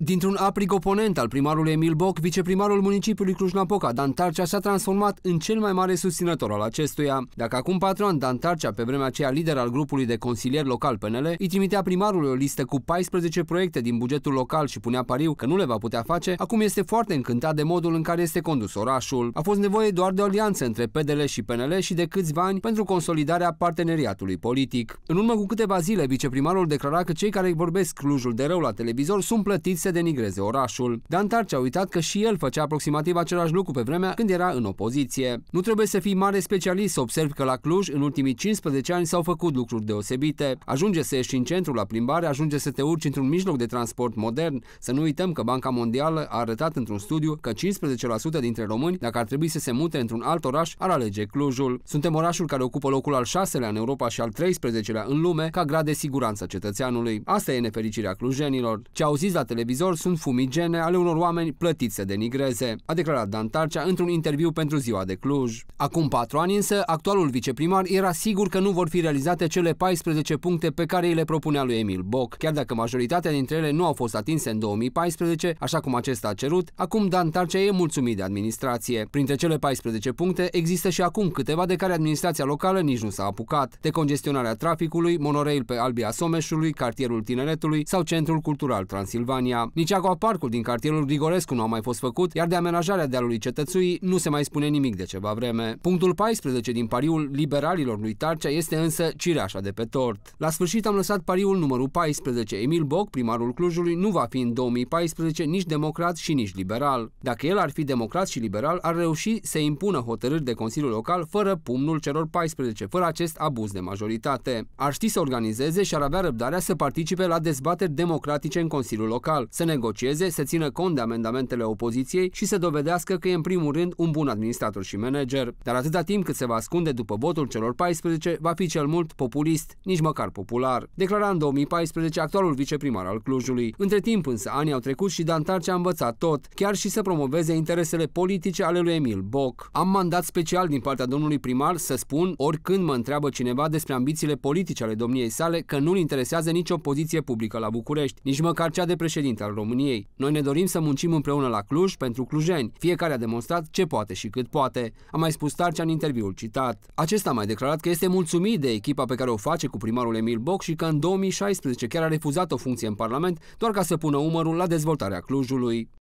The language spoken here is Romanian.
Dintr-un aprig oponent al primarului Emil Boc, viceprimarul municipiului Cluj-Napoca, Dan Tarcea, s-a transformat în cel mai mare susținător al acestuia. Dacă acum patru ani Dan Tarcea, pe vremea aceea lider al grupului de consilieri local PNL, îi trimitea primarului o listă cu 14 proiecte din bugetul local și punea pariu că nu le va putea face, acum este foarte încântat de modul în care este condus orașul. A fost nevoie doar de o alianță între PDL și PNL și de câțiva ani pentru consolidarea parteneriatului politic. În urmă cu câteva zile, viceprimarul declara că cei care vorbesc Clujul de rău la televizor sunt plătiți să denigreze orașul. Dan Tarce a uitat că și el făcea aproximativ același lucru pe vremea când era în opoziție. Nu trebuie să fii mare specialist să observi că la Cluj în ultimii 15 ani s-au făcut lucruri deosebite. Ajunge să ieși în centru la plimbare, ajunge să te urci într-un mijloc de transport modern. Să nu uităm că Banca Mondială a arătat într-un studiu că 15% dintre români, dacă ar trebui să se mute într-un alt oraș, ar alege Clujul. Suntem orașul care ocupă locul al 6-lea în Europa și al 13-lea în lume ca grad de siguranță cetățeanului. Asta e nefericirea clujenilor. Ce auziți la televizor televizor sunt fumigene ale unor oameni plătiți să denigreze, a declarat Dan Tarcea într-un interviu pentru Ziua de Cluj. Acum patru ani însă, actualul viceprimar era sigur că nu vor fi realizate cele 14 puncte pe care îi le propunea lui Emil Boc. Chiar dacă majoritatea dintre ele nu au fost atinse în 2014, așa cum acesta a cerut, acum Dan Tarcea e mulțumit de administrație. Printre cele 14 puncte există și acum câteva de care administrația locală nici nu s-a apucat. De congestionarea traficului, monorail pe Albia Someșului, cartierul Tineretului sau Centrul Cultural Transilvania. Nici Nici aquaparcul din cartierul Grigorescu nu a mai fost făcut, iar de amenajarea dealului cetățui nu se mai spune nimic de ceva vreme. Punctul 14 din pariul liberalilor lui Tarcea este însă cireașa de pe tort. La sfârșit am lăsat pariul numărul 14. Emil Boc, primarul Clujului, nu va fi în 2014 nici democrat și nici liberal. Dacă el ar fi democrat și liberal, ar reuși să impună hotărâri de Consiliul Local fără pumnul celor 14, fără acest abuz de majoritate. Ar ști să organizeze și ar avea răbdarea să participe la dezbateri democratice în Consiliul Local, să negocieze, să țină cont de amendamentele opoziției și să dovedească că e în primul rând un bun administrator și manager. Dar atâta timp cât se va ascunde după votul celor 14, va fi cel mult populist, nici măcar popular. Declara în 2014 actualul viceprimar al Clujului. Între timp însă anii au trecut și Dan Tarce a învățat tot, chiar și să promoveze interesele politice ale lui Emil Boc. Am mandat special din partea domnului primar să spun, oricând mă întreabă cineva despre ambițiile politice ale domniei sale, că nu-l interesează nicio poziție publică la București, nici măcar cea de președinte al României. Noi ne dorim să muncim împreună la Cluj pentru clujeni. Fiecare a demonstrat ce poate și cât poate, a mai spus Tarcea în interviul citat. Acesta a mai declarat că este mulțumit de echipa pe care o face cu primarul Emil Boc și că în 2016 chiar a refuzat o funcție în Parlament doar ca să pună umărul la dezvoltarea Clujului.